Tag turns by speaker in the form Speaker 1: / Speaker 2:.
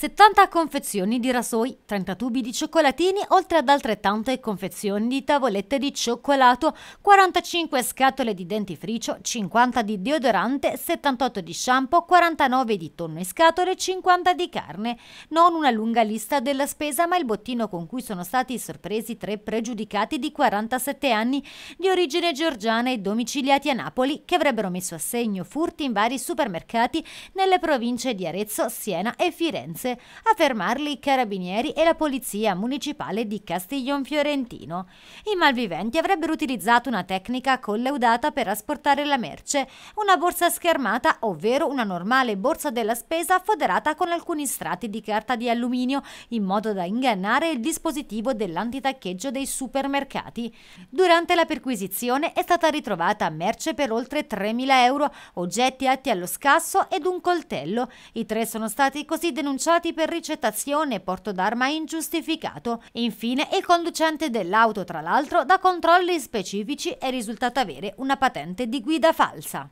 Speaker 1: 70 confezioni di rasoi, 30 tubi di cioccolatini, oltre ad altrettante confezioni di tavolette di cioccolato, 45 scatole di dentifricio, 50 di deodorante, 78 di shampoo, 49 di tonno in scatole, 50 di carne. Non una lunga lista della spesa, ma il bottino con cui sono stati sorpresi tre pregiudicati di 47 anni di origine georgiana e domiciliati a Napoli, che avrebbero messo a segno furti in vari supermercati nelle province di Arezzo, Siena e Firenze fosse, a fermarli i carabinieri e la polizia municipale di Castiglion Fiorentino. I malviventi avrebbero utilizzato una tecnica colleudata per asportare la merce, una borsa schermata, ovvero una normale borsa della spesa foderata con alcuni strati di carta di alluminio in modo da ingannare il dispositivo dell'antitaccheggio dei supermercati. Durante la perquisizione è stata ritrovata merce per oltre 3.000 euro, oggetti atti allo scasso ed un coltello. I tre sono stati così denunciati processati per ricettazione e porto d'arma ingiustificato. Infine, il conducente dell'auto, tra l'altro, da controlli specifici è risultato avere una patente di guida falsa.